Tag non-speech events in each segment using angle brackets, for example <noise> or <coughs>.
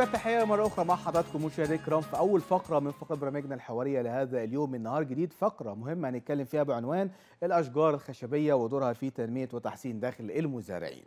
وجبات تحيه مره اخرى مع حضراتكم مشاهدي الكرام في اول فقره من فقرات برامجنا الحواريه لهذا اليوم من نهار جديد فقره مهمه هنتكلم فيها بعنوان الاشجار الخشبيه ودورها في تنميه وتحسين داخل المزارعين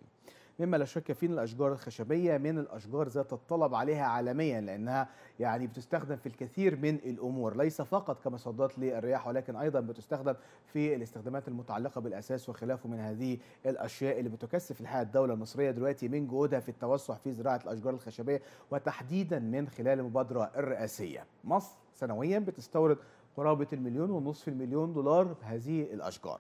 مما لا شك فيه الأشجار الخشبية من الأشجار ذات الطلب عليها عالميا لأنها يعني بتستخدم في الكثير من الأمور ليس فقط كمصدات للرياح ولكن أيضا بتستخدم في الاستخدامات المتعلقة بالأساس وخلافه من هذه الأشياء اللي بتكثف الحياة الدولة المصرية دلوقتي من جهودها في التوسع في زراعة الأشجار الخشبية وتحديدا من خلال المبادرة الرئاسية مصر سنويا بتستورد قرابة المليون ونصف المليون دولار بهذه الأشجار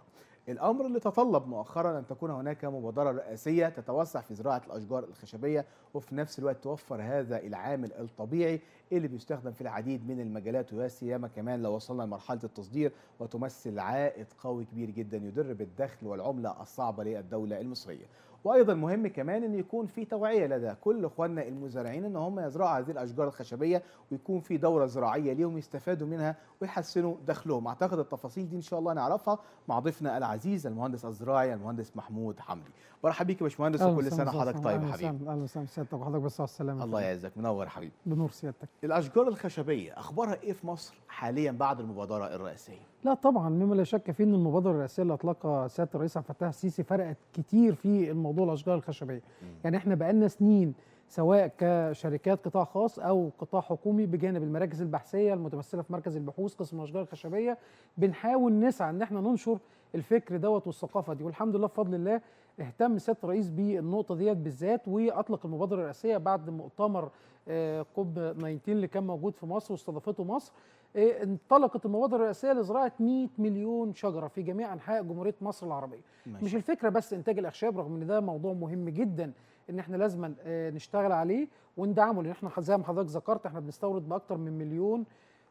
الأمر اللي تطلب مؤخرا أن تكون هناك مبادرة رئاسية تتوسع في زراعة الأشجار الخشبية وفي نفس الوقت توفر هذا العامل الطبيعي اللي بيستخدم في العديد من المجالات ولا سيما كمان لو وصلنا لمرحلة التصدير وتمثل عائد قوي كبير جدا يدر بالدخل والعملة الصعبة للدولة المصرية وايضا مهم كمان ان يكون في توعيه لدى كل اخواننا المزارعين ان هم يزرعوا هذه الاشجار الخشبيه ويكون في دوره زراعيه ليهم يستفادوا منها ويحسنوا دخلهم اعتقد التفاصيل دي ان شاء الله نعرفها مع ضيفنا العزيز المهندس الزراعي المهندس محمود حمدي برحب بيك يا باشمهندس وكل سنه وحضرتك طيب حبيبي اهلا وسهلا سيادتك وحضرتك بالصحه والسلامه الله يعزك منور حبيبي بنور سيادتك الاشجار الخشبيه اخبارها ايه في مصر حاليا بعد المبادره الرئاسيه لا طبعا مما لا شك فيه ان المبادره الرئاسيه اللي اطلقها سياده الرئيس عبد الفتاح السيسي فرقت كتير في الموضوع الاشجار الخشبيه يعني احنا بقالنا سنين سواء كشركات قطاع خاص او قطاع حكومي بجانب المراكز البحثيه المتمثله في مركز البحوث قسم الاشجار الخشبيه بنحاول نسعى ان احنا ننشر الفكر دوت والثقافه دي والحمد لله بفضل الله اهتم سياده الرئيس بالنقطه ديت بالذات واطلق المبادره الرئاسيه بعد مؤتمر آه، كوب 19 اللي كان موجود في مصر واستضافته مصر إيه، انطلقت المبادره الرئاسيه لزراعه 100 مليون شجره في جميع انحاء جمهوريه مصر العربيه ماشي. مش الفكره بس انتاج الاخشاب رغم ان ده موضوع مهم جدا ان احنا لازم آه، نشتغل عليه وندعمه لان احنا زي ما حضرتك ذكرت احنا بنستورد باكتر من مليون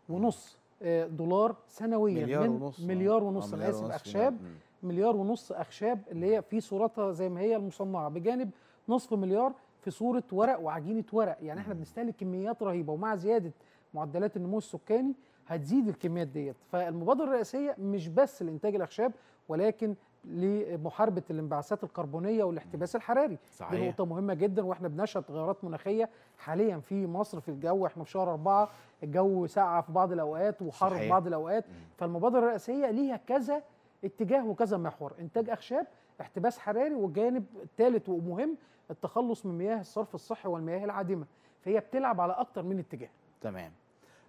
ونص آه، دولار سنويا مليار من ونص آه، مليار ونص انا اسف اخشاب مليار ونص اخشاب اللي هي في صورتها زي ما هي المصنعه بجانب نصف مليار في صوره ورق وعجينه ورق يعني احنا بنستهلك كميات رهيبه ومع زياده معدلات النمو السكاني هتزيد الكميات ديت فالمبادره الرئيسيه مش بس لانتاج الاخشاب ولكن لمحاربه الانبعاثات الكربونيه والاحتباس الحراري صحيح. دي نقطه مهمه جدا واحنا بنشهد تغيرات مناخيه حاليا في مصر في الجو احنا في شهر أربعة الجو ساقعه في بعض الاوقات وحر في بعض الاوقات فالمبادره الرئيسيه ليها كذا اتجاه وكذا محور انتاج اخشاب احتباس حراري والجانب الثالث ومهم التخلص من مياه الصرف الصحي والمياه العادمه فهي بتلعب على اكتر من اتجاه تمام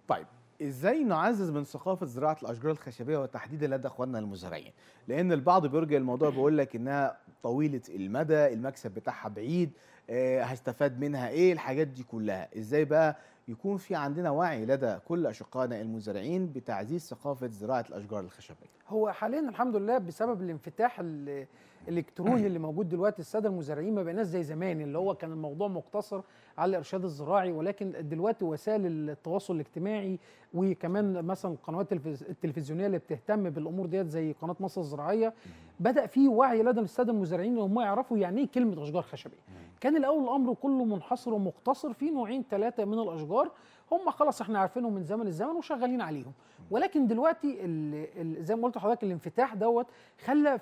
طيب ازاي نعزز من ثقافه زراعه الاشجار الخشبيه وتحديدا لدى اخواننا المزارعين لان البعض بيرجع الموضوع بيقول لك انها طويله المدى المكسب بتاعها بعيد هستفاد آه، منها ايه الحاجات دي كلها ازاي بقى يكون في عندنا وعي لدى كل اشقائنا المزارعين بتعزيز ثقافه زراعه الاشجار الخشبيه هو حاليا الحمد لله بسبب الانفتاح اللي الالكتروني اللي موجود دلوقتي الساده المزارعين ما بقيناش زي زمان اللي هو كان الموضوع مقتصر على الارشاد الزراعي ولكن دلوقتي وسائل التواصل الاجتماعي وكمان مثلا القنوات التلفزيونيه اللي بتهتم بالامور ديت زي قناه مصر الزراعيه بدا في وعي لدى الساده المزارعين ان هم يعرفوا يعني ايه كلمه اشجار خشبيه كان الاول الامر كله منحصر ومقتصر في نوعين ثلاثه من الاشجار هم خلاص احنا عارفينهم من زمن الزمن وشغالين عليهم ولكن دلوقتي زي ما قلت لحضرتك الانفتاح دوت خلى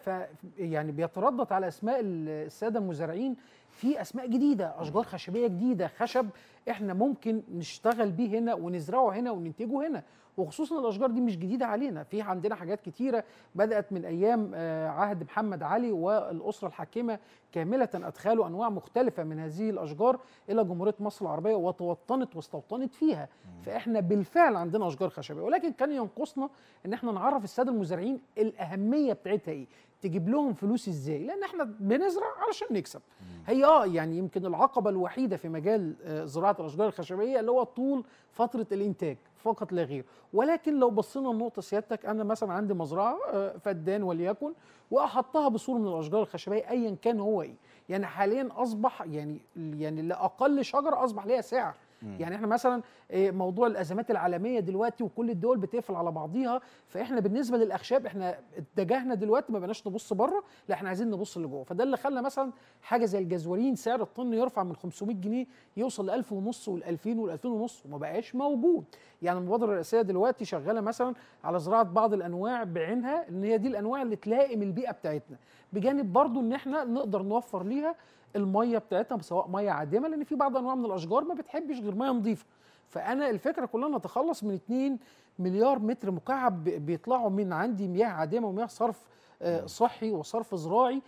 يعني بيتردد على اسماء الساده المزارعين في اسماء جديده اشجار خشبيه جديده خشب احنا ممكن نشتغل بيه هنا ونزرعه هنا وننتجه هنا وخصوصا الاشجار دي مش جديده علينا في عندنا حاجات كتيره بدات من ايام آه، عهد محمد علي والاسره الحاكمه كامله ادخلوا انواع مختلفه من هذه الاشجار الى جمهوريه مصر العربيه وتوطنت واستوطنت فيها فاحنا بالفعل عندنا اشجار خشبيه ولكن كان ينقصنا ان احنا نعرف الساده المزارعين الاهميه بتاعتها ايه تجيب لهم فلوس ازاي لان احنا بنزرع علشان نكسب هي اه يعني يمكن العقبه الوحيده في مجال آه، زراعه الاشجار الخشبيه اللي هو طول فتره الانتاج فقط لا غير ولكن لو بصينا لنقطه سيادتك انا مثلا عندي مزرعه آه، فدان وليكن واحطها بصوره من الاشجار الخشبيه ايا كان هو ايه يعني حاليا اصبح يعني يعني لاقل شجره اصبح ليها سعر يعني احنا مثلا آه، موضوع الازمات العالميه دلوقتي وكل الدول بتقفل على بعضيها فاحنا بالنسبه للاخشاب احنا اتجاهنا دلوقتي ما بقناش نبص بره لا احنا عايزين نبص لجوه فده اللي خلى مثلا حاجه زي الجزورين سعر الطن يرفع من 500 جنيه يوصل ل 1000 ونص وال2000 وال2000 ونص وما بقاش موجود يعني المبادره الرئاسيه دلوقتي شغاله مثلا على زراعه بعض الانواع بعينها ان هي دي الانواع اللي تلائم البيئه بتاعتنا بجانب برضو ان احنا نقدر نوفر ليها الميه بتاعتها سواء ميه عادمه لان في بعض انواع من الاشجار ما بتحبش غير ميه نظيفه فانا الفكره كلها ان اتخلص من 2 مليار متر مكعب بيطلعوا من عندي مياه عادمه ومياه صرف آه، صحي وصرف زراعي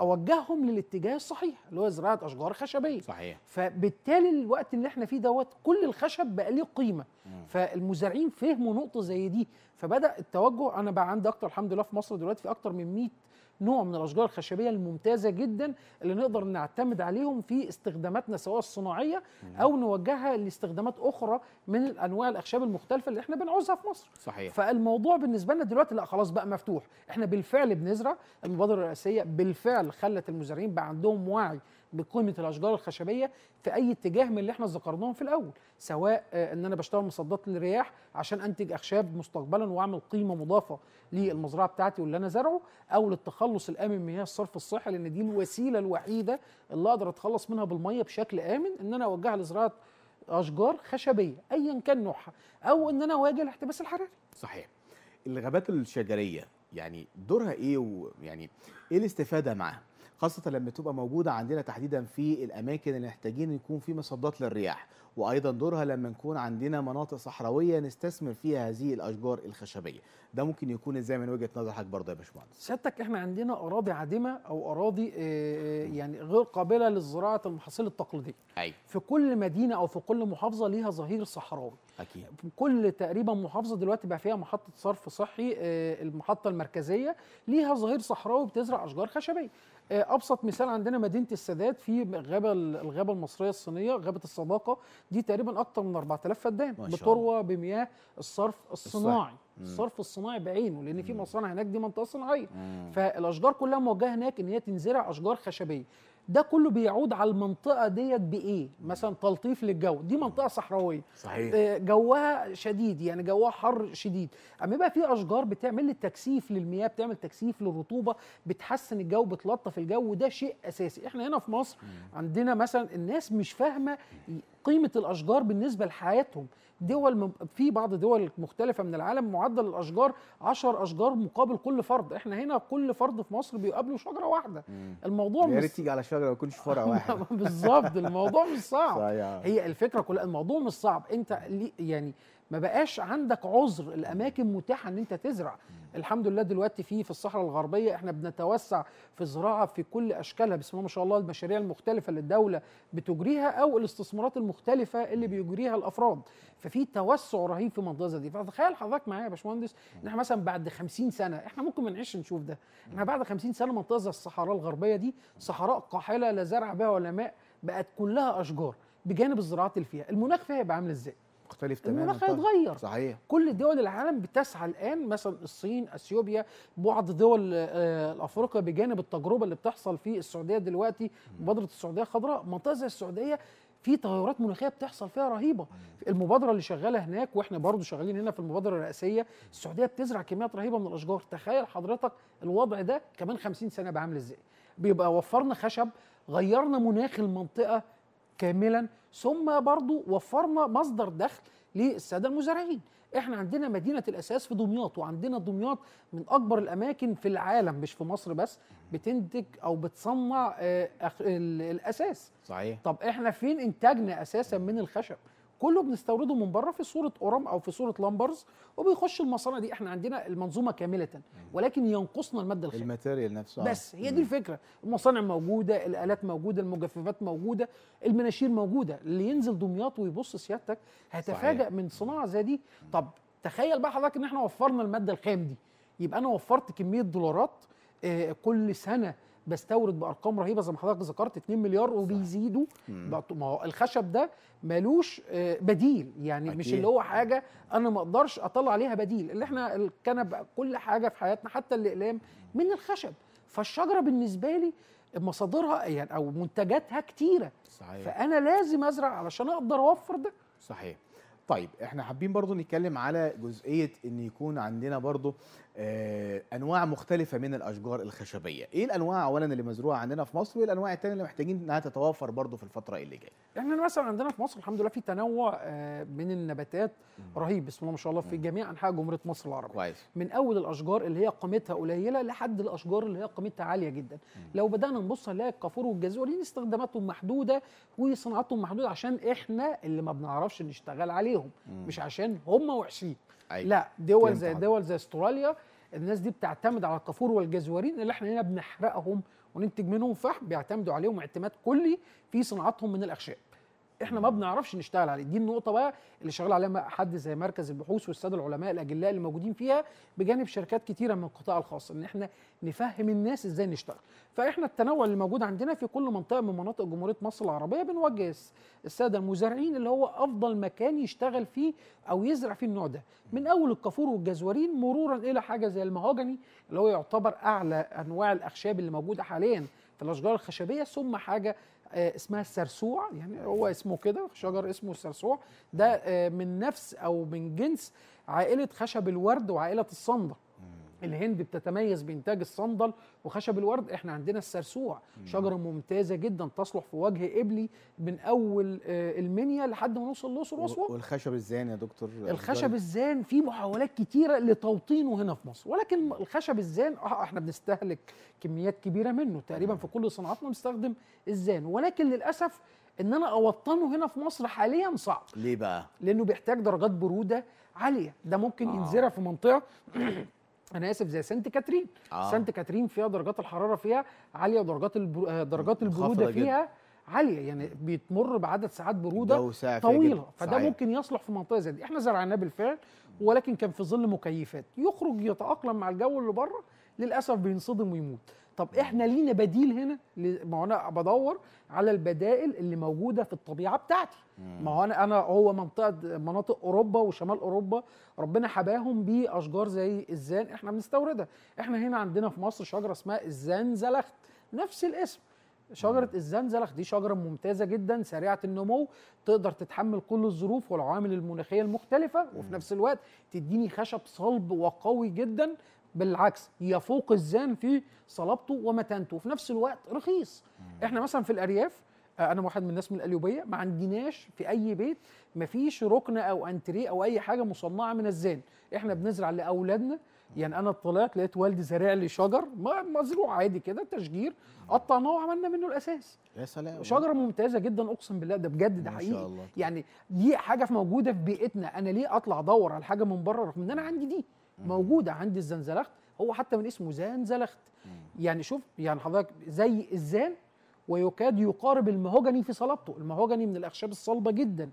اوجههم للاتجاه الصحيح اللي هو زراعه اشجار خشبيه صحيح فبالتالي الوقت اللي احنا فيه دوت كل الخشب بقى ليه قيمه مم. فالمزارعين فهموا نقطه زي دي فبدا التوجه انا بقى عندي اكتر الحمد لله في مصر دلوقتي في اكتر من 100 نوع من الاشجار الخشبيه الممتازه جدا اللي نقدر نعتمد عليهم في استخداماتنا سواء الصناعيه نعم. او نوجهها لاستخدامات اخرى من انواع الاخشاب المختلفه اللي احنا بنعوزها في مصر صحيح فالموضوع بالنسبه لنا دلوقتي لا خلاص بقى مفتوح احنا بالفعل بنزرع المبادره الرئاسيه بالفعل خلت المزارعين بقى عندهم وعي بقيمه الاشجار الخشبيه في اي اتجاه من اللي احنا ذكرناهم في الاول سواء آه، ان انا بشتغل مصدات للرياح عشان انتج اخشاب مستقبلا واعمل قيمه مضافه للمزرعه بتاعتي واللي انا زرعه او للتخلص الامن من الصرف الصحي لان دي الوسيله الوحيده اللي اقدر اتخلص منها بالميه بشكل امن ان انا اوجهها لزراعه اشجار خشبيه ايا كان نوعها او ان انا اواجه الاحتباس الحراري صحيح الغابات الشجريه يعني دورها ايه ويعني ايه الاستفاده معاها خاصه لما تبقى موجوده عندنا تحديدا في الاماكن اللي محتاجين يكون في مصدات للرياح وايضا دورها لما نكون عندنا مناطق صحراويه نستثمر فيها هذه الاشجار الخشبيه ده ممكن يكون ازاي من وجهه نظر برضه يا باشمهندس سيادتك احنا عندنا اراضي عادمه او اراضي آه، آه، يعني غير قابله للزراعه المحاصيل التقليديه أي. في كل مدينه او في كل محافظه ليها ظهير صحراوي اكيد كل تقريبا محافظه دلوقتي بقى فيها محطه صرف صحي آه، المحطه المركزيه ليها ظهير صحراوي بتزرع اشجار خشبيه آه، ابسط مثال عندنا مدينه السادات في الغابه الغابه المصريه الصينيه غابه الصداقه دي تقريبا اكتر من 4000 فدان بتروى بمياه الصرف الصناعي الصرف الصناعي بعينه لان في مصانع هناك دي منطقه صناعيه فالاشجار كلها موجهه هناك ان هي تنزرع اشجار خشبيه ده كله بيعود على المنطقه ديت بايه مثلا تلطيف للجو دي منطقه صحراويه صحيح آه، جوها شديد يعني جوها حر شديد اما يبقى في اشجار بتعمل لي تكثيف للمياه بتعمل تكثيف للرطوبه بتحسن الجو بتلطف الجو وده شيء اساسي احنا هنا في مصر عندنا مثلا الناس مش فاهمه قيمه الاشجار بالنسبه لحياتهم دول في بعض دول مختلفه من العالم معدل الاشجار 10 اشجار مقابل كل فرد احنا هنا كل فرد في مصر بيقابله شجره واحده مم. الموضوع يا ريت تيجي على شجره شجره يكونش فرع <laughs> واحد <laughs> بالظبط الموضوع مش صعب <laughs> صحيح. هي الفكره كلها الموضوع مش صعب انت يعني ما بقاش عندك عذر الاماكن متاحه ان انت تزرع الحمد لله دلوقتي في في الصحراء الغربيه احنا بنتوسع في الزراعه في كل اشكالها بسم الله ما شاء الله المشاريع المختلفه اللي الدوله بتجريها او الاستثمارات المختلفه اللي بيجريها الافراد ففي توسع رهيب في المنطقه دي فتخيل حضرتك معايا يا باشمهندس ان احنا مثلا بعد 50 سنه احنا ممكن ما نعيش نشوف ده احنا بعد 50 سنه منطقه زي الصحراء الغربيه دي صحراء قاحله لا زرع بها ولا ماء بقت كلها اشجار بجانب الزراعات اللي فيها المناخ فيها هيبقى عامل ازاي مختلف تماما المناخ طيب، هيتغير صحيح كل دول العالم بتسعى الان مثلا الصين اثيوبيا بعض دول آه، افريقيا بجانب التجربه اللي بتحصل في السعوديه دلوقتي مبادره السعوديه الخضراء منطقه زي السعوديه في تغيرات مناخيه بتحصل فيها رهيبه المبادره اللي شغاله هناك واحنا برضو شغالين هنا في المبادره الرئاسيه السعوديه بتزرع كميات رهيبه من الاشجار تخيل حضرتك الوضع ده كمان 50 سنه بعمل ازاي بيبقى وفرنا خشب غيرنا مناخ المنطقه كاملا ثم برضو وفرنا مصدر دخل للساده المزارعين احنا عندنا مدينه الاساس في دمياط وعندنا دمياط من اكبر الاماكن في العالم مش في مصر بس بتنتج او بتصنع آه، الاساس صحيح طب احنا فين انتاجنا اساسا من الخشب كله بنستورده من بره في صوره اورام او في صوره لامبرز وبيخش المصانع دي احنا عندنا المنظومه كامله ولكن ينقصنا الماده الخام الماتيريال نفسه بس آه. هي دي الفكره المصانع موجوده الالات موجوده المجففات موجوده المناشير موجوده اللي ينزل دمياط ويبص سيادتك هيتفاجئ من صناعه زي دي طب تخيل بقى حضرتك ان احنا وفرنا الماده الخام دي يبقى انا وفرت كميه دولارات آه، كل سنه بستورد بارقام رهيبه زي ما حضرتك ذكرت 2 مليار وبيزيدوا ما هو الخشب ده ملوش آه، بديل يعني أكيد. مش اللي هو حاجه انا ما اقدرش اطلع عليها بديل اللي احنا الكنب كل حاجه في حياتنا حتى الاقلام من الخشب فالشجره بالنسبه لي مصادرها يعني او منتجاتها كتيره صحيح. فانا لازم ازرع علشان اقدر اوفر ده صحيح طيب احنا حابين برضو نتكلم على جزئيه ان يكون عندنا برضو آه انواع مختلفه من الاشجار الخشبيه ايه الانواع اولا اللي مزروعه عندنا في مصر وايه الانواع الثانيه اللي محتاجين انها تتوافر برضو في الفتره اللي جايه احنا مثلا عندنا في مصر الحمد لله في تنوع آه من النباتات مم. رهيب بسم الله ما شاء الله في جميع انحاء جمهوريه مصر العربيه كويس. من اول الاشجار اللي هي قيمتها قليله لحد الاشجار اللي هي قيمتها عاليه جدا مم. لو بدانا نبص هنلاقي الكافور والجزور استخداماتهم محدوده وصناعاتهم محدوده عشان احنا اللي ما بنعرفش نشتغل عليهم عليهم مم. مش عشان هم وحشين أيوة. لا دول زي دول زي استراليا الناس دي بتعتمد على الكافور والجزورين اللي احنا هنا بنحرقهم وننتج منهم فحم بيعتمدوا عليهم اعتماد كلي في صناعتهم من الاخشاب احنا ما بنعرفش نشتغل عليه دي النقطه بقى اللي شغال عليها حد زي مركز البحوث والساده العلماء الاجلاء اللي موجودين فيها بجانب شركات كتيره من القطاع الخاص ان احنا نفهم الناس ازاي نشتغل فاحنا التنوع اللي موجود عندنا في كل منطقه من مناطق جمهوريه مصر العربيه بنوجه الساده المزارعين اللي هو افضل مكان يشتغل فيه او يزرع فيه النوع ده من اول الكافور والجزورين مرورا الى حاجه زي المهاجني اللي هو يعتبر اعلى انواع الاخشاب اللي موجوده حاليا في الاشجار الخشبيه ثم حاجه آه، اسمها السرسوع يعني هو اسمه كده شجر اسمه السرسوع ده آه، من نفس او من جنس عائله خشب الورد وعائله الصندق الهند بتتميز بانتاج الصندل وخشب الورد احنا عندنا السرسوع شجره ممتازه جدا تصلح في وجه ابلي من اول آه، المنيا لحد ما نوصل الاقصر واسوان والخشب الزان يا دكتور الخشب الزان في محاولات كتيره لتوطينه هنا في مصر ولكن الخشب الزان آه،, اه احنا بنستهلك كميات كبيره منه تقريبا في كل صناعاتنا بنستخدم الزان ولكن للاسف ان انا اوطنه هنا في مصر حاليا صعب ليه بقى لانه بيحتاج درجات بروده عاليه ده ممكن آه. ينزرع في منطقه انا اسف زي سانت كاترين آه. سانت كاترين فيها درجات الحراره فيها عاليه ودرجات البر... درجات آه، البروده فيها جدا. عاليه يعني بتمر بعدد ساعات بروده طويله فده صحيح. ممكن يصلح في منطقه زي دي احنا زرعناه بالفعل ولكن كان في ظل مكيفات يخرج يتاقلم مع الجو اللي بره للاسف بينصدم ويموت طب احنا لينا بديل هنا ما انا بدور على البدائل اللي موجوده في الطبيعه بتاعتي ما هو انا انا هو منطقه مناطق اوروبا وشمال اوروبا ربنا حباهم باشجار زي الزان احنا بنستوردها احنا هنا عندنا في مصر شجره اسمها الزنزلخت نفس الاسم شجرة الزنزلخ دي شجرة ممتازة جدا سريعة النمو تقدر تتحمل كل الظروف والعوامل المناخية المختلفة وفي نفس الوقت تديني خشب صلب وقوي جدا بالعكس يفوق الزان في صلابته ومتانته وفي نفس الوقت رخيص احنا مثلا في الارياف آه، انا واحد من الناس من القليوبيه ما عندناش في اي بيت ما فيش ركن او انتريه او اي حاجه مصنعه من الزان احنا بنزرع لاولادنا يعني انا طلعت لقيت والدي زارع لي شجر مزروع عادي كده تشجير قطعناه وعملنا منه الاساس يا سلام شجره ممتازه جدا اقسم بالله ده بجد ده حقيقي الله. يعني دي حاجه موجوده في بيئتنا انا ليه اطلع ادور على حاجه من بره رغم ان انا عندي دي موجوده عند الزنزلخت هو حتى من اسمه زنزلخت يعني شوف يعني حضرتك زي الزان ويكاد يقارب المهوجني في صلابته المهوجني من الاخشاب الصلبه جدا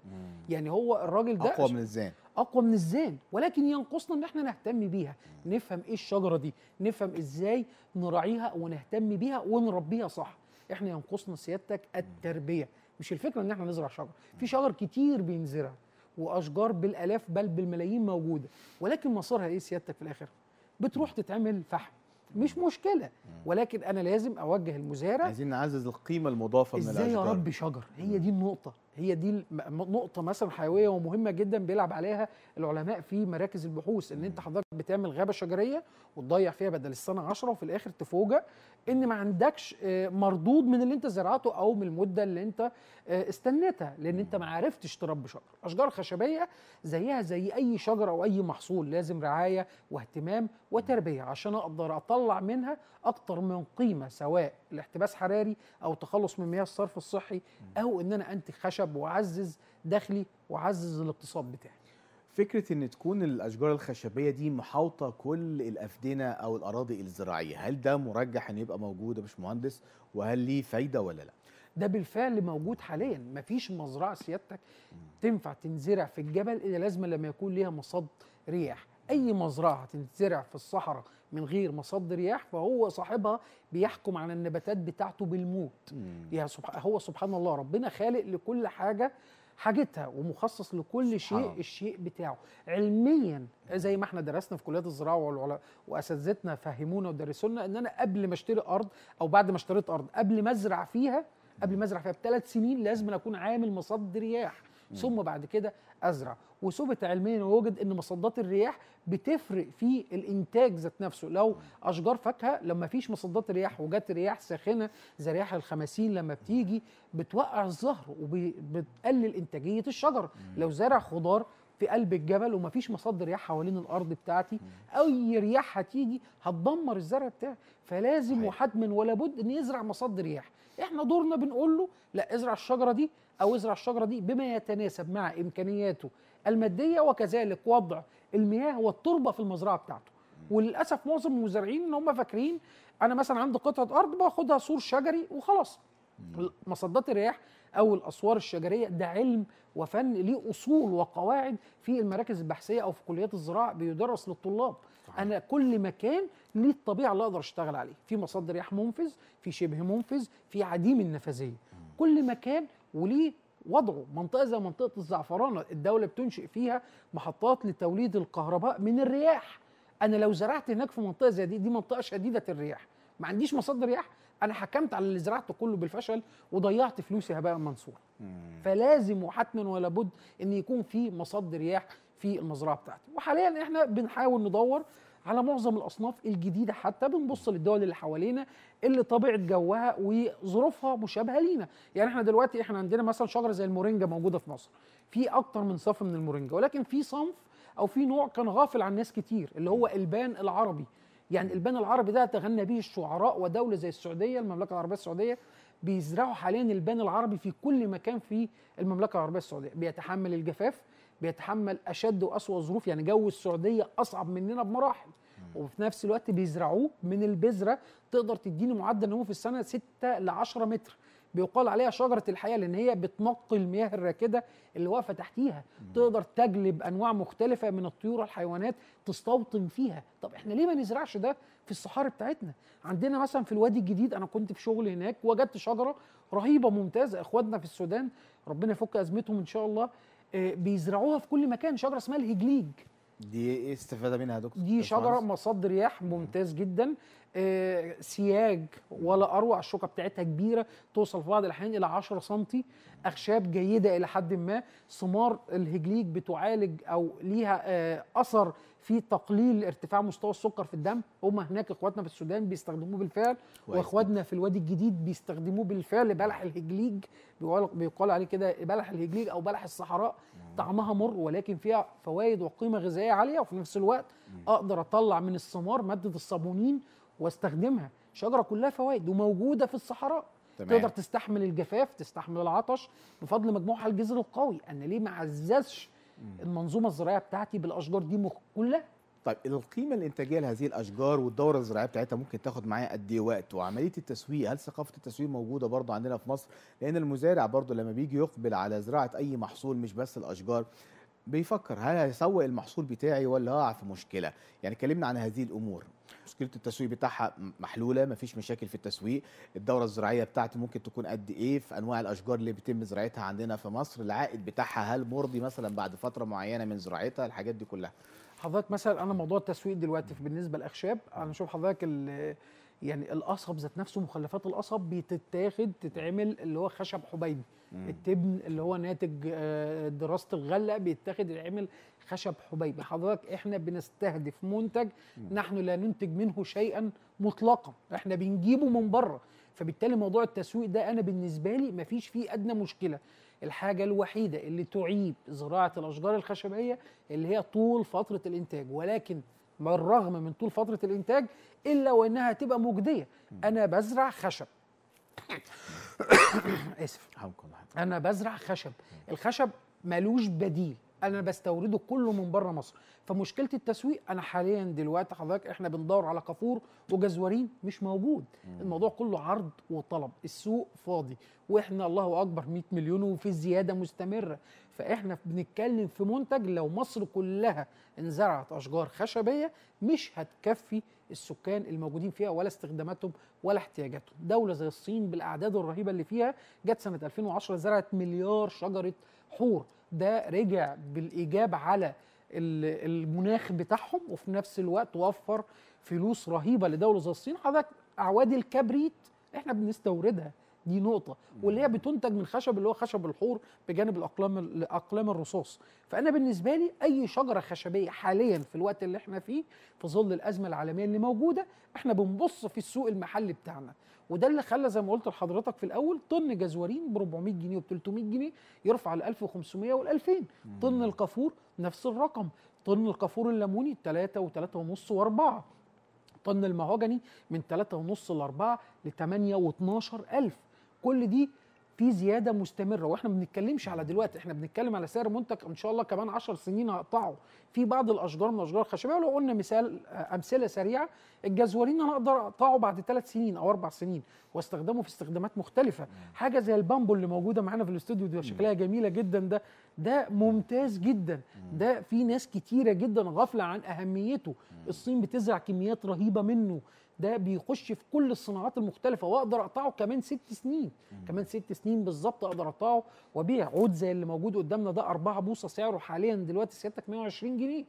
يعني هو الراجل ده اقوى من الزان اقوى من الزان ولكن ينقصنا ان احنا نهتم بيها نفهم ايه الشجره دي نفهم ازاي نراعيها ونهتم بيها ونربيها صح احنا ينقصنا سيادتك التربيه مش الفكره ان احنا نزرع شجر في شجر كتير بينزرع واشجار بالالاف بل بالملايين موجوده ولكن مسارها ايه سيادتك في الاخر بتروح تتعمل فحم مش مشكله ولكن انا لازم اوجه المزارع عايزين نعزز القيمه المضافه من الاشجار ازاي يا رب شجر هي دي النقطه هي دي نقطه مثلا حيويه ومهمه جدا بيلعب عليها العلماء في مراكز البحوث ان انت حضرتك بتعمل غابه شجريه وتضيع فيها بدل السنه 10 وفي الاخر تفوجئ ان ما عندكش آه، مردود من اللي انت زرعته او من المده اللي انت آه، استنيتها لان انت ما عرفتش تربي شجر اشجار خشبيه زيها زي اي شجره او اي محصول لازم رعايه واهتمام وتربيه عشان اقدر اطلع منها اكتر من قيمه سواء الاحتباس حراري او تخلص من مياه الصرف الصحي او ان انا انتج خشب اكسب وعزز دخلي وعزز الاقتصاد بتاعي فكره ان تكون الاشجار الخشبيه دي محاوطه كل الافدنه او الاراضي الزراعيه هل ده مرجح ان يبقى موجود يا باشمهندس وهل ليه فايده ولا لا ده بالفعل موجود حاليا مفيش مزرعه سيادتك تنفع تنزرع في الجبل الا لازم لما يكون ليها مصد رياح اي مزرعه تنزرع في الصحراء من غير مصد رياح فهو صاحبها بيحكم على النباتات بتاعته بالموت يا يعني سبحان هو سبحان الله ربنا خالق لكل حاجه حاجتها ومخصص لكل شيء آه. الشيء بتاعه علميا زي ما احنا درسنا في كليات الزراعه والعلماء واساتذتنا فهمونا ودرسوا لنا ان انا قبل ما اشتري ارض او بعد ما اشتريت ارض قبل ما ازرع فيها قبل ما ازرع فيها بثلاث سنين لازم اكون عامل مصد رياح ثم بعد كده ازرع وثبت علميا ووجد ان مصدات الرياح بتفرق في الانتاج ذات نفسه لو اشجار فاكهه لما فيش مصدات رياح وجت رياح ساخنه زي رياح الخماسين لما بتيجي بتوقع الزهر وبتقلل انتاجيه الشجر لو زرع خضار في قلب الجبل ومفيش مصدر رياح حوالين الارض بتاعتي اي رياح هتيجي هتدمر الزرع بتاعي فلازم وحتما ولا بد ان يزرع مصدر رياح احنا دورنا بنقول له لا ازرع الشجره دي او يزرع الشجره دي بما يتناسب مع امكانياته الماديه وكذلك وضع المياه والتربه في المزرعه بتاعته وللاسف معظم المزارعين ان هم فاكرين انا مثلا عندي قطعه ارض باخدها سور شجري وخلاص مصدات الرياح او الاسوار الشجريه ده علم وفن ليه اصول وقواعد في المراكز البحثيه او في كليات الزراعه بيدرس للطلاب صحيح. انا كل مكان ليه الطبيعه اللي اقدر اشتغل عليه في مصدر رياح منفذ في شبه منفذ في عديم النفاذيه كل مكان وليه وضعه منطقه زي منطقه الزعفرانه الدوله بتنشئ فيها محطات لتوليد الكهرباء من الرياح انا لو زرعت هناك في منطقه زي دي دي منطقه شديده الرياح ما عنديش مصادر رياح انا حكمت على اللي زرعته كله بالفشل وضيعت فلوسي هباء منصور فلازم وحتما ولا بد ان يكون في مصد رياح في المزرعه بتاعتي وحاليا احنا بنحاول ندور على معظم الاصناف الجديده حتى بنبص للدول اللي حوالينا اللي طبيعه جوها وظروفها مشابهه لينا يعني احنا دلوقتي احنا عندنا مثلا شجره زي المورينجا موجوده في مصر في اكتر من صنف من المورينجا ولكن في صنف او في نوع كان غافل عن ناس كتير اللي هو البان العربي يعني البان العربي ده تغنى به الشعراء ودوله زي السعوديه المملكه العربيه السعوديه بيزرعوا حاليا البان العربي في كل مكان في المملكه العربيه السعوديه بيتحمل الجفاف بيتحمل اشد واسوأ ظروف يعني جو السعوديه اصعب مننا بمراحل وفي نفس الوقت بيزرعوه من البذره تقدر تديني معدل نمو في السنه 6 ل 10 متر بيقال عليها شجره الحياه لان هي بتنقي المياه الراكده اللي واقفه تحتيها تقدر تجلب انواع مختلفه من الطيور والحيوانات تستوطن فيها طب احنا ليه ما نزرعش ده في الصحاري بتاعتنا عندنا مثلا في الوادي الجديد انا كنت في شغل هناك وجدت شجره رهيبه ممتازه اخواتنا في السودان ربنا يفك ازمتهم ان شاء الله آه، بيزرعوها في كل مكان شجره اسمها الهجليج دي ايه استفاده منها يا دكتور دي شجره مصد رياح ممتاز جدا آه، سياج ولا اروع الشوكه بتاعتها كبيره توصل في بعض الاحيان الى 10 سم اخشاب جيده الى حد ما ثمار الهجليك بتعالج او ليها آه، اثر في تقليل ارتفاع مستوى السكر في الدم هم هناك اخواتنا في السودان بيستخدموه بالفعل واخواتنا في الوادي الجديد بيستخدموه بالفعل بلح الهجليج بيقال عليه كده بلح الهجليج او بلح الصحراء طعمها مر ولكن فيها فوائد وقيمه غذائيه عاليه وفي نفس الوقت اقدر اطلع من الثمار ماده الصابونين واستخدمها شجره كلها فوائد وموجوده في الصحراء تمام. تقدر تستحمل الجفاف تستحمل العطش بفضل مجموعها الجذر القوي انا ليه ما اعززش المنظومه الزراعيه بتاعتي بالاشجار دي كلها طيب القيمه الانتاجيه لهذه الاشجار والدوره الزراعيه بتاعتها ممكن تاخد معايا قد ايه وقت وعمليه التسويق هل ثقافه التسويق موجوده برضه عندنا في مصر لان المزارع برضه لما بيجي يقبل على زراعه اي محصول مش بس الاشجار بيفكر هل هيسوق المحصول بتاعي ولا هقع في مشكله يعني اتكلمنا عن هذه الامور مشكله التسويق بتاعها محلوله مفيش مشاكل في التسويق الدوره الزراعيه بتاعتي ممكن تكون قد ايه في انواع الاشجار اللي بيتم زراعتها عندنا في مصر العائد بتاعها هل مرضي مثلا بعد فتره معينه من زراعتها الحاجات دي كلها حضرتك مثلا انا موضوع التسويق دلوقتي بالنسبه للاخشاب انا شوف حضرتك يعني القصب ذات نفسه مخلفات القصب بتتاخد تتعمل اللي هو خشب حبيبي التبن اللي هو ناتج آه، دراسه الغله بيتاخد يتعمل خشب حبيبي حضرتك احنا بنستهدف منتج نحن لا ننتج منه شيئا مطلقا احنا بنجيبه من بره فبالتالي موضوع التسويق ده انا بالنسبه لي ما فيش فيه ادنى مشكله الحاجه الوحيده اللي تعيب زراعه الاشجار الخشبيه اللي هي طول فتره الانتاج ولكن بالرغم من طول فتره الانتاج الا وانها تبقى مجديه انا بزرع خشب <coughs> اسف انا بزرع خشب الخشب ملوش بديل انا بستورده كله من بره مصر فمشكله التسويق انا حاليا دلوقتي حضرتك احنا بندور على كافور وجزورين مش موجود مم. الموضوع كله عرض وطلب السوق فاضي واحنا الله اكبر 100 مليون وفي زياده مستمره فاحنا بنتكلم في منتج لو مصر كلها انزرعت اشجار خشبيه مش هتكفي السكان الموجودين فيها ولا استخداماتهم ولا احتياجاتهم دوله زي الصين بالاعداد الرهيبه اللي فيها جت سنه 2010 زرعت مليار شجره حور ده رجع بالايجاب على المناخ بتاعهم وفي نفس الوقت وفر فلوس رهيبه لدوله زي الصين حضرتك اعواد الكبريت احنا بنستوردها دي نقطه واللي هي بتنتج من خشب اللي هو خشب الحور بجانب الاقلام الاقلام الرصاص فانا بالنسبه لي اي شجره خشبيه حاليا في الوقت اللي احنا فيه في ظل الازمه العالميه اللي موجوده احنا بنبص في السوق المحلي بتاعنا وده اللي خلى زي ما قلت لحضرتك في الاول طن جزورين ب 400 جنيه وب 300 جنيه يرفع ل 1500 وال 2000 طن القفور نفس الرقم طن القفور الليموني 3 و3 ونص و4 طن المهوجني من 3.5 ل 4 ل 8 و 12 ألف كل دي في زياده مستمره واحنا ما بنتكلمش على دلوقتي احنا بنتكلم على سعر منتج ان شاء الله كمان 10 سنين هقطعه في بعض الاشجار من الاشجار الخشبيه ولو قلنا مثال آه، امثله سريعه الجزورين انا اقدر اقطعه بعد ثلاث سنين او اربع سنين واستخدمه في استخدامات مختلفه حاجه زي البامبو اللي موجوده معانا في الاستوديو دي شكلها جميله جدا ده ده ممتاز جدا ده في ناس كتيره جدا غافله عن اهميته الصين بتزرع كميات رهيبه منه ده بيخش في كل الصناعات المختلفه واقدر اقطعه كمان ست سنين مم. كمان ست سنين بالظبط اقدر اقطعه وابيع عود زي اللي موجود قدامنا ده أربعة بوصه سعره حاليا دلوقتي سيادتك 120 جنيه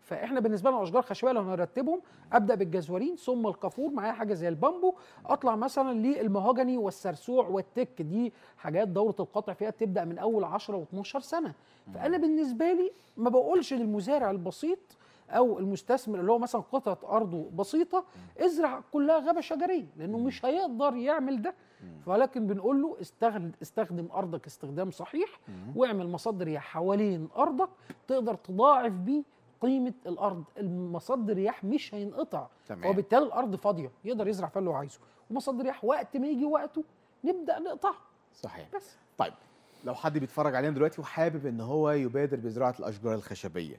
فاحنا بالنسبه لنا اشجار خشبيه لو هنرتبهم ابدا بالجزورين ثم الكافور معايا حاجه زي البامبو اطلع مثلا للمهاجني والسرسوع والتك دي حاجات دوره القطع فيها بتبدا من اول 10 و12 سنه فانا بالنسبه لي ما بقولش للمزارع البسيط او المستثمر اللي هو مثلا قطعه ارضه بسيطه ازرع كلها غابه شجريه لانه مش هيقدر يعمل ده ولكن بنقول له استخدم ارضك استخدام صحيح واعمل مصادر حوالين ارضك تقدر تضاعف بيه قيمه الارض المصدر رياح مش هينقطع تمام. وبالتالي الارض فاضيه يقدر يزرع فيها اللي هو عايزه ومصدر رياح وقت ما يجي وقته نبدا نقطع صحيح بس طيب لو حد بيتفرج علينا دلوقتي وحابب ان هو يبادر بزراعه الاشجار الخشبيه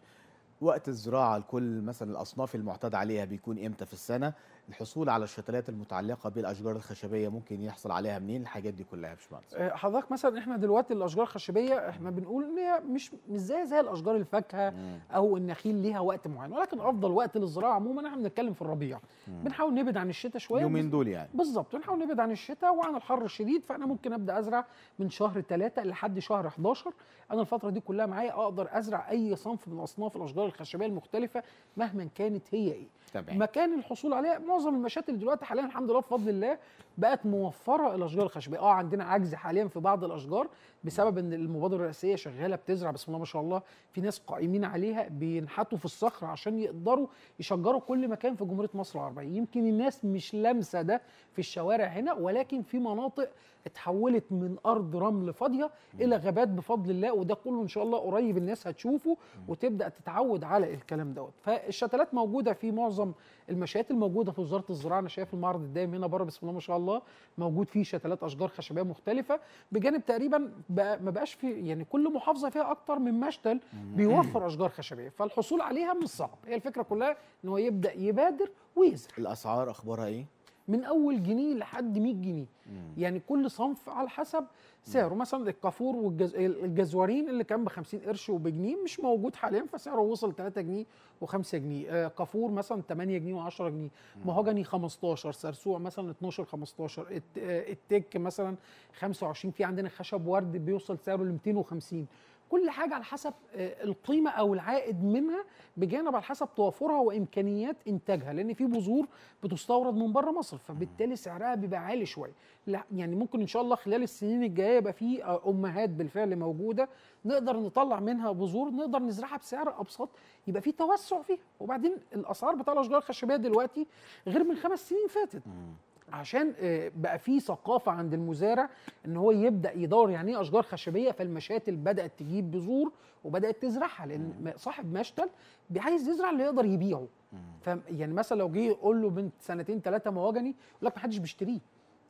وقت الزراعه لكل مثلا الاصناف المعتاد عليها بيكون امتى في السنه الحصول على الشتلات المتعلقه بالاشجار الخشبيه ممكن يحصل عليها منين الحاجات دي كلها يا باشمهندس آه، حضرتك مثلا احنا دلوقتي الاشجار الخشبيه احنا بنقول ان هي مش مش زي زي الاشجار الفاكهه او النخيل ليها وقت معين ولكن افضل وقت للزراعه عموما احنا بنتكلم في الربيع مم. بنحاول نبعد عن الشتاء شويه اليومين دول يعني بالظبط بنحاول نبعد عن الشتاء وعن الحر الشديد فانا ممكن ابدا ازرع من شهر 3 لحد شهر 11 انا الفتره دي كلها معايا اقدر ازرع اي صنف من اصناف الاشجار الخشبيه المختلفه مهما كانت هي ايه تمام. مكان الحصول عليها معظم المشاتل دلوقتي حاليا الحمد لله بفضل الله بقت موفره الاشجار الخشبيه اه عندنا عجز حاليا في بعض الاشجار بسبب ان المبادره الرئاسيه شغاله بتزرع بسم الله ما شاء الله في ناس قائمين عليها بينحتوا في الصخر عشان يقدروا يشجروا كل مكان في جمهوريه مصر العربيه يمكن الناس مش لامسه ده في الشوارع هنا ولكن في مناطق اتحولت من ارض رمل فاضيه الى غابات بفضل الله وده كله ان شاء الله قريب الناس هتشوفه وتبدا تتعود على الكلام دوت فالشتلات موجوده في معظم المشايات الموجوده في وزاره الزراعه انا شايف المعرض الدائم هنا بره بسم الله ما شاء الله موجود فيه شتلات اشجار خشبيه مختلفه بجانب تقريبا بقى ما بقاش في يعني كل محافظه فيها اكتر من مشتل بيوفر اشجار خشبيه فالحصول عليها مش صعب هي الفكره كلها ان هو يبدا يبادر ويزرع الاسعار اخبارها ايه من اول جنيه لحد 100 جنيه مم. يعني كل صنف على حسب سعره مثلا الكافور والجزوارين اللي كان ب 50 قرش وبجنيه مش موجود حاليا فسعره وصل 3 جنيه و5 جنيه آه كافور مثلا 8 جنيه و10 جنيه مهجني 15 سرسوع مثلا 12 15 التك مثلا 25 في عندنا خشب ورد بيوصل سعره ل 250 كل حاجه على حسب آه، القيمه او العائد منها بجانب على حسب توافرها وامكانيات انتاجها لان في بذور بتستورد من بره مصر فبالتالي سعرها بيبقى عالي شويه لا يعني ممكن ان شاء الله خلال السنين الجايه يبقى في آه، امهات بالفعل موجوده نقدر نطلع منها بذور نقدر نزرعها بسعر ابسط يبقى في توسع فيها وبعدين الاسعار بتاع الاشجار الخشبيه دلوقتي غير من خمس سنين فاتت عشان آه، بقى في ثقافه عند المزارع ان هو يبدا يدور يعني ايه اشجار خشبيه فالمشاتل بدات تجيب بذور وبدات تزرعها لان صاحب مشتل عايز يزرع اللي يقدر يبيعه يعني مثلا لو جه يقول له بنت سنتين ثلاثه مواجني يقول لك ما حدش بيشتريه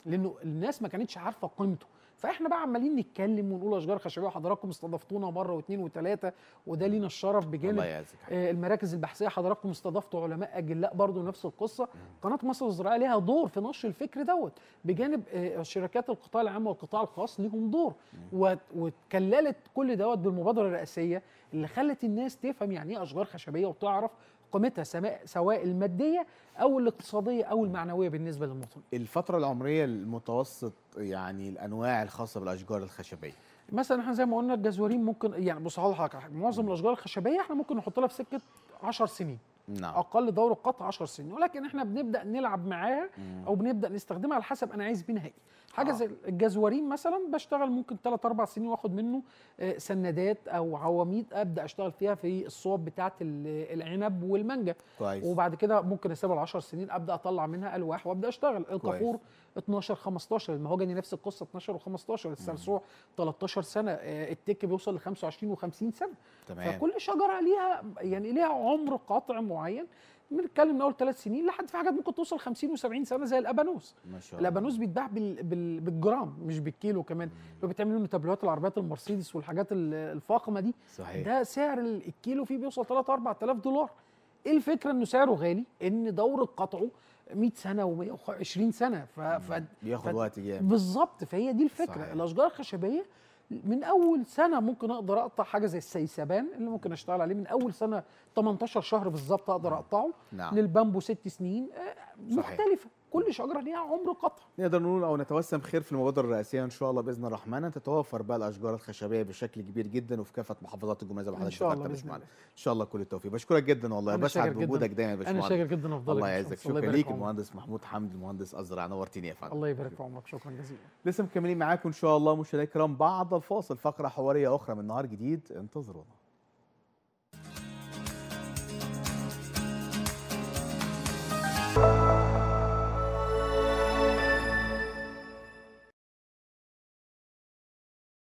لانه الناس ما كانتش عارفه قيمته فاحنا بقى عمالين نتكلم ونقول اشجار خشبيه وحضراتكم استضفتونا مره واثنين وثلاثه وده لينا الشرف بجانب آه، المراكز البحثيه حضراتكم استضفتوا علماء اجلاء برضو نفس القصه قناه مصر الزراعيه ليها دور في نشر الفكر دوت بجانب آه، شركات القطاع العام والقطاع الخاص ليهم دور وكللت كل دوت بالمبادره الرئاسيه اللي خلت الناس تفهم يعني ايه اشجار خشبيه وتعرف قيمتها سواء الماديه او الاقتصاديه او المعنويه بالنسبه للمواطن. الفتره العمريه المتوسط يعني الانواع الخاصه بالاشجار الخشبيه. مثلا احنا زي ما قلنا الجزورين ممكن يعني بص معظم الاشجار الخشبيه احنا ممكن نحط لها في سكه 10 سنين. نعم. اقل دوره قطع 10 سنين ولكن احنا بنبدا نلعب معاها او بنبدا نستخدمها على حسب انا عايز بينها ايه حاجه آه. زي الجزورين مثلا بشتغل ممكن 3 4 سنين واخد منه آه، سندات او عواميد ابدا اشتغل فيها في الصوب بتاعه العنب والمانجا كويس. وبعد كده ممكن اسيبها 10 سنين ابدا اطلع منها الواح وابدا اشتغل الطابور 12 15 المهاجني نفس القصه 12 و15 السرسوع 13 سنه آه، التك بيوصل ل 25 و50 سنه تمام. فكل شجره ليها يعني ليها عمر قاطع معين بنتكلم من اول ثلاث سنين لحد في حاجات ممكن توصل 50 و70 سنه زي الابانوس ما شاء الله الابانوس بيتباع بال... بال... بالجرام مش بالكيلو كمان لو بتعملوا له تابلوهات العربيات المرسيدس والحاجات الفاقمه دي صحيح ده سعر الكيلو فيه بيوصل 3 4000 دولار ايه الفكره انه سعره غالي ان دوره قطعه 100 سنه و120 سنه ف... ف... بياخد وقت جامد بالظبط فهي دي الفكره صحيح. الاشجار الخشبيه من اول سنه ممكن اقدر اقطع حاجه زي السيسبان اللي ممكن اشتغل عليه من اول سنه 18 شهر بالظبط اقدر اقطعه نعم. للبامبو ست سنين آه، مختلفه صحيح. كل شجره ليها عمر قطع نقدر نقول او نتوسم خير في المبادره الرئاسيه ان شاء الله باذن الرحمن ان تتوافر بقى الاشجار الخشبيه بشكل كبير جدا وفي كافه محافظات الجمهوريه زي ما حضرتك ذكرت يا ان شاء الله كل التوفيق بشكرك جدا والله بسعد بوجودك دايما يا باشمهندس انا شاكر جدا افضل الله يعزك شكرا ليك المهندس محمود حمد المهندس ازرع نورتني يا فندم الله يبارك في عمرك شكرا جزيلا لسه مكملين معاكم ان شاء الله مشاهدينا الكرام بعد الفاصل فقره حواريه اخرى من نهار جديد انتظرونا